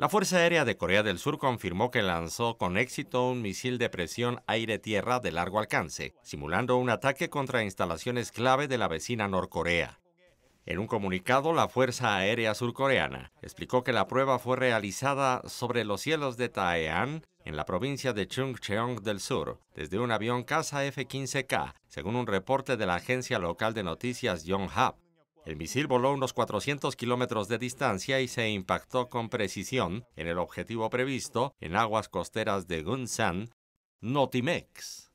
La Fuerza Aérea de Corea del Sur confirmó que lanzó con éxito un misil de presión aire-tierra de largo alcance, simulando un ataque contra instalaciones clave de la vecina Norcorea. En un comunicado, la Fuerza Aérea Surcoreana explicó que la prueba fue realizada sobre los cielos de Taean, en la provincia de Chungcheong del Sur, desde un avión caza F-15K, según un reporte de la agencia local de noticias Yonhap. El misil voló unos 400 kilómetros de distancia y se impactó con precisión en el objetivo previsto en aguas costeras de Gunsan, Notimex.